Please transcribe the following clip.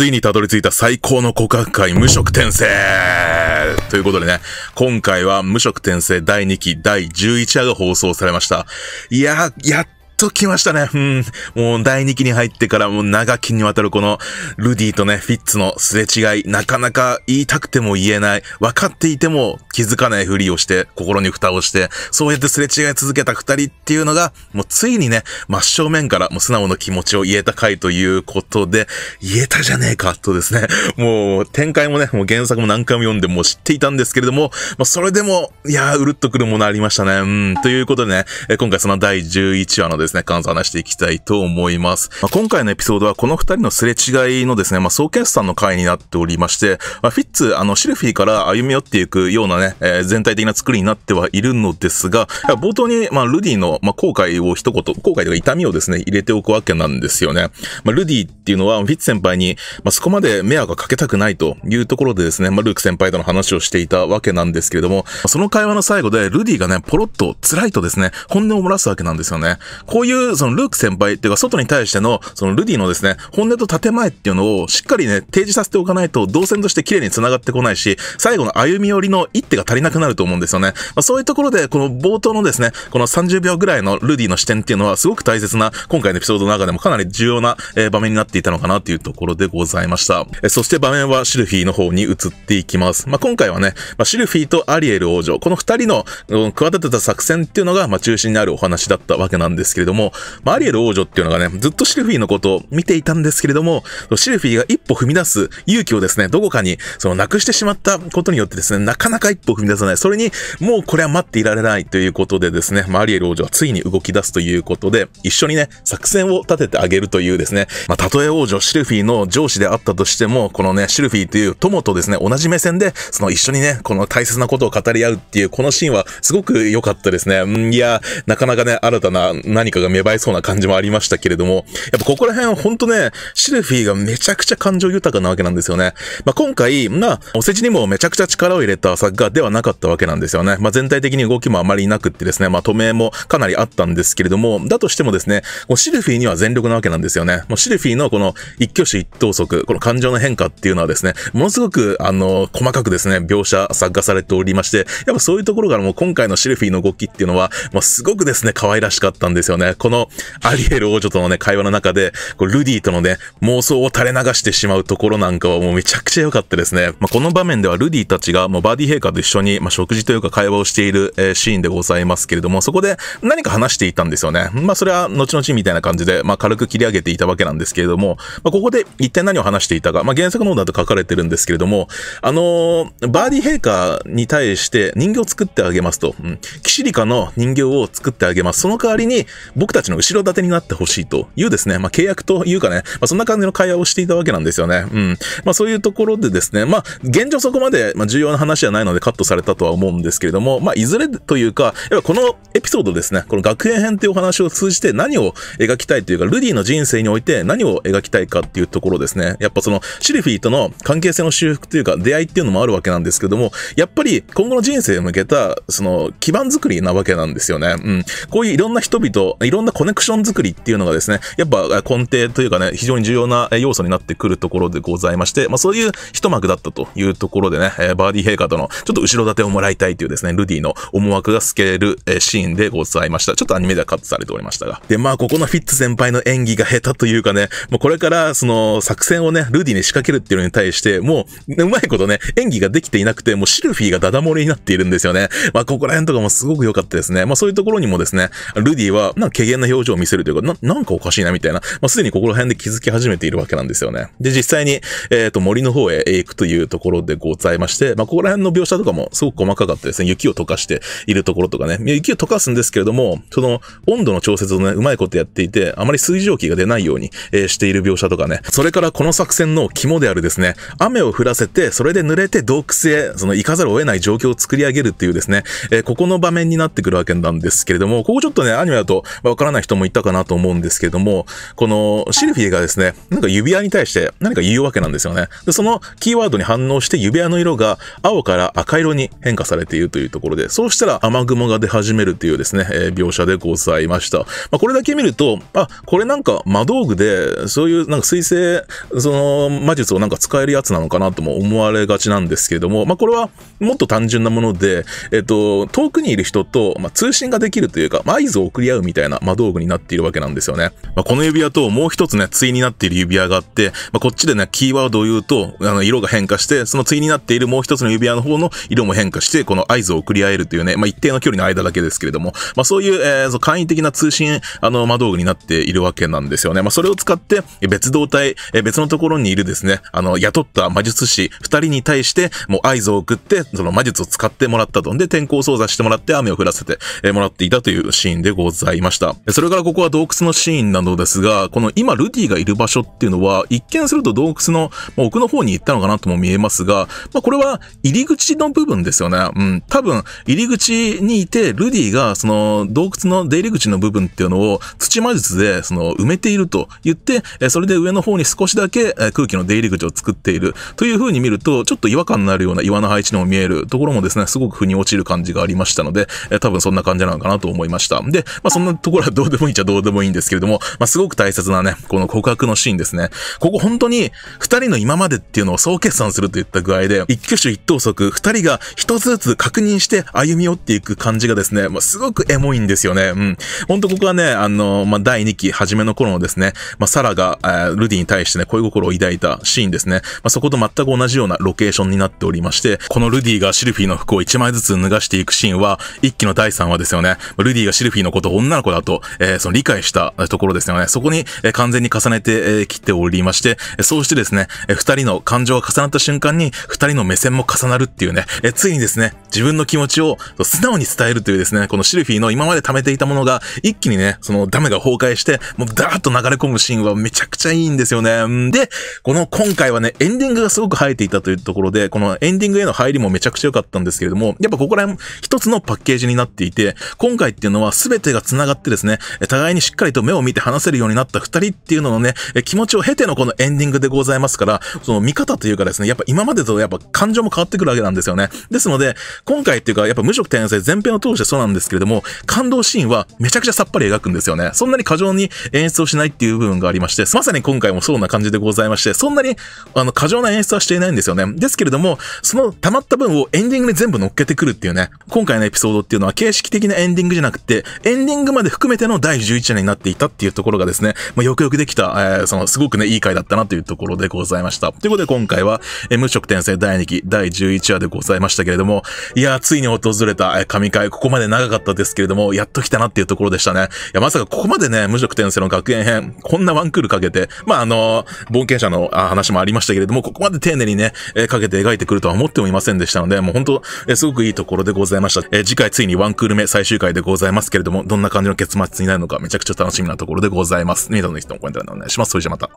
ついにたどり着いた最高の告白会無職転生ということでね、今回は無職転生第2期第11話が放送されました。いやー、やっと来ましたね。うん。もう第2期に入ってからもう長きにわたるこのルディとね、フィッツのすれ違い、なかなか言いたくても言えない、分かっていても気づかないふりをして、心に蓋をして、そうやってすれ違い続けた二人っていうのが、もうついにね、真正面からもう素直な気持ちを言えた回ということで、言えたじゃねえかとですね、もう展開もね、もう原作も何回も読んでも知っていたんですけれども、まあ、それでも、いやー、うるっとくるものありましたね。うん、ということでね、今回その第11話のですですね、感想話していきたいと思います。まあ、今回のエピソードはこの二人のすれ違いのですね、まあ、総決算の回になっておりまして、まあ、フィッツ、あの、シルフィーから歩み寄っていくようなね、えー、全体的な作りになってはいるのですが、冒頭に、まあ、ルディの、まあ、後悔を一言、後悔とか痛みをですね、入れておくわけなんですよね。まあ、ルディっていうのは、フィッツ先輩に、まあ、そこまで迷惑かけたくないというところでですね、まあ、ルーク先輩との話をしていたわけなんですけれども、その会話の最後で、ルディがね、ポロッと辛いとですね、本音を漏らすわけなんですよね。ここういうそのルーク先輩っていうか外に対してのそのルディのですね、本音と建前っていうのをしっかりね、提示させておかないと動線として綺麗に繋がってこないし、最後の歩み寄りの一手が足りなくなると思うんですよね。まあ、そういうところで、この冒頭のですね、この30秒ぐらいのルディの視点っていうのはすごく大切な、今回のエピソードの中でもかなり重要な、えー、場面になっていたのかなっていうところでございました。えー、そして場面はシルフィーの方に移っていきます。まあ、今回はね、まあ、シルフィーとアリエル王女、この二人の、うん、企てた作戦っていうのが、ま中心にあるお話だったわけなんですけれどども、アリエル王女っていうのがね、ずっとシルフィーのことを見ていたんですけれども、シルフィーが一歩踏み出す勇気をですね、どこかに、その、なくしてしまったことによってですね、なかなか一歩踏み出さない。それに、もうこれは待っていられないということでですね、まあ、アリエル王女はついに動き出すということで、一緒にね、作戦を立ててあげるというですね、まあ、たとえ王女シルフィーの上司であったとしても、このね、シルフィーという友とですね、同じ目線で、その一緒にね、この大切なことを語り合うっていう、このシーンはすごく良かったですね。んいや、なかなかね、新たな何かが芽生えそうな感じもありましたけれども、やっぱここら辺はほんとね、シルフィーがめちゃくちゃ感情豊かなわけなんですよね。まあ、今回、まあ、お世辞にもめちゃくちゃ力を入れた作画ではなかったわけなんですよね。まあ、全体的に動きもあまりなくってですね、まあ、止めもかなりあったんですけれども、だとしてもですね、もうシルフィーには全力なわけなんですよね。もうシルフィーのこの一挙手一投足、この感情の変化っていうのはですね、ものすごく、あの、細かくですね、描写、作画されておりまして、やっぱそういうところからもう今回のシルフィーの動きっていうのは、もうすごくですね、可愛らしかったんですよね。このアリエル王女とのね、会話の中で、こルディとのね、妄想を垂れ流してしまうところなんかはもうめちゃくちゃ良かったですね。まあ、この場面ではルディたちがもうバーディ陛下と一緒に、まあ、食事というか会話をしている、えー、シーンでございますけれども、そこで何か話していたんですよね。まあ、それは後々みたいな感じで、まあ、軽く切り上げていたわけなんですけれども、まあ、ここで一体何を話していたか、まあ、原作の方だと書かれてるんですけれども、あのー、バーディ陛下に対して人形を作ってあげますと、うん、キシリカの人形を作ってあげます。その代わりに、僕たちの後ろ盾になってほしいというですね、まあ、契約というかね、まあ、そんな感じの会話をしていたわけなんですよね。うん。まあ、そういうところでですね、まあ、現状そこまで、ま重要な話じゃないのでカットされたとは思うんですけれども、まあ、いずれというか、やっぱこのエピソードですね、この学園編っていうお話を通じて何を描きたいというか、ルディの人生において何を描きたいかっていうところですね。やっぱその、シルフィーとの関係性の修復というか、出会いっていうのもあるわけなんですけども、やっぱり今後の人生に向けた、その、基盤づくりなわけなんですよね。うん。こういういろんな人々、いろんなコネクション作りっていうのがですね、やっぱ根底というかね、非常に重要な要素になってくるところでございまして、まあそういう一幕だったというところでね、バーディー陛下とのちょっと後ろ盾をもらいたいというですね、ルディの思惑が透けるシーンでございました。ちょっとアニメではカットされておりましたが。で、まあここのフィッツ先輩の演技が下手というかね、もうこれからその作戦をね、ルディに仕掛けるっていうのに対して、もう、うまいことね、演技ができていなくて、もうシルフィーがダダ漏れになっているんですよね。まあここら辺とかもすごく良かったですね。まあそういうところにもですね、ルディは、怪軽な表情を見せるというか、な、なんかおかしいなみたいな、まあ、すでにここら辺で気づき始めているわけなんですよね。で、実際に、えっ、ー、と、森の方へ行くというところでございまして、まあ、ここら辺の描写とかもすごく細かかったですね。雪を溶かしているところとかね。雪を溶かすんですけれども、その、温度の調節をね、うまいことやっていて、あまり水蒸気が出ないように、えー、している描写とかね。それからこの作戦の肝であるですね、雨を降らせて、それで濡れて洞窟へ、その、行かざるを得ない状況を作り上げるっていうですね、えー、ここの場面になってくるわけなんですけれども、ここちょっとね、アニメだとわからない人もいたかなと思うんですけども、このシルフィーがですね、なんか指輪に対して何か言うわけなんですよね。で、そのキーワードに反応して指輪の色が青から赤色に変化されているというところで、そうしたら雨雲が出始めるというですね、えー、描写でございました。まあ、これだけ見ると、あ、これなんか魔道具で、そういうなんか水星、その魔術をなんか使えるやつなのかなとも思われがちなんですけども、まあ、これはもっと単純なもので、えっ、ー、と、遠くにいる人と、まあ、通信ができるというか、まあ、合図を送り合うみたいなな、まあ、道具になっているわけなんですよね。まあ、この指輪ともう一つね、対になっている指輪があって、まあ、こっちでね、キーワードを言うと、あの、色が変化して、その対になっているもう一つの指輪の方の色も変化して、この合図を送り合えるというね、まあ、一定の距離の間だけですけれども、まあ、そういう、えー、簡易的な通信、あの、まあ、道具になっているわけなんですよね。まあ、それを使って、別動隊、別のところにいるですね、あの、雇った魔術師二人に対して、もう合図を送って、その魔術を使ってもらったと。で、天候操作してもらって、雨を降らせてもらっていたというシーンでございました。。それからここは洞窟のシーンなのですが、この今ルディがいる場所っていうのは、一見すると洞窟の奥の方に行ったのかなとも見えますが、まあ、これは入り口の部分ですよね。うん。多分、入り口にいて、ルディがその洞窟の出入り口の部分っていうのを土魔術でその埋めていると言って、それで上の方に少しだけ空気の出入り口を作っているという風に見ると、ちょっと違和感のあるような岩の配置にも見えるところもですね、すごく腑に落ちる感じがありましたので、多分そんな感じなのかなと思いました。で、まあ、そんなとところはどうでもいいっちゃどうでもいいんですけれども、まあ、すごく大切なね、この告白のシーンですね。ここ本当に、二人の今までっていうのを総決算するといった具合で、一挙手一投足、二人が一つずつ確認して歩み寄っていく感じがですね、まあ、すごくエモいんですよね。うん。本当ここはね、あの、まあ、第2期初めの頃のですね、まあ、サラが、えー、ルディに対してね、恋心を抱いたシーンですね。まあ、そこと全く同じようなロケーションになっておりまして、このルディがシルフィーの服を一枚ずつ脱がしていくシーンは、一期の第3話ですよね。ルディがシルフィーのことを女の子だと、えー、その理解したところですよね、そこに、え完全に重ねてき、えー、ておりまして、そうしてですね、えー、二人の感情が重なった瞬間に、二人の目線も重なるっていうね、えー、ついにですね、自分の気持ちを素直に伝えるというですね、このシルフィーの今まで貯めていたものが、一気にね、そのダメが崩壊して、もうダーッと流れ込むシーンはめちゃくちゃいいんですよね。んで、この今回はね、エンディングがすごく生えていたというところで、このエンディングへの入りもめちゃくちゃ良かったんですけれども、やっぱここら辺一つのパッケージになっていて、今回っていうのは全てが繋がっってですね、互いにしっかりと目を見て話せるようになった二人っていうののね、気持ちを経てのこのエンディングでございますから、その見方というかですね、やっぱ今までとやっぱ感情も変わってくるわけなんですよね。ですので、今回っていうか、やっぱ無職転生前編を通してそうなんですけれども、感動シーンはめちゃくちゃさっぱり描くんですよね。そんなに過剰に演出をしないっていう部分がありまして、まさに今回もそうな感じでございまして、そんなに、あの、過剰な演出はしていないんですよね。ですけれども、その溜まった分をエンディングに全部乗っけてくるっていうね、今回のエピソードっていうのは形式的なエンディングじゃなくて、エンディングまでで含めての第11話になっていたっていうところがですね、まあ、よくよくできた、えー、その、すごくね、いい回だったなというところでございました。ということで今回は、えー、無職転生第2期第11話でございましたけれども、いや、ついに訪れた、えー、神回、ここまで長かったですけれども、やっと来たなっていうところでしたね。いや、まさかここまでね、無職転生の学園編、こんなワンクールかけて、まあ、あのー、冒険者の話もありましたけれども、ここまで丁寧にね、えー、かけて描いてくるとは思ってもいませんでしたので、もう本当、えー、すごくいいところでございました。えー、次回ついにワンクール目最終回でございますけれども、どんな感じの結末になるのかめちゃくちゃ楽しみなところでございます。ネイトの人のコメント欄でお願いします。それじゃまた。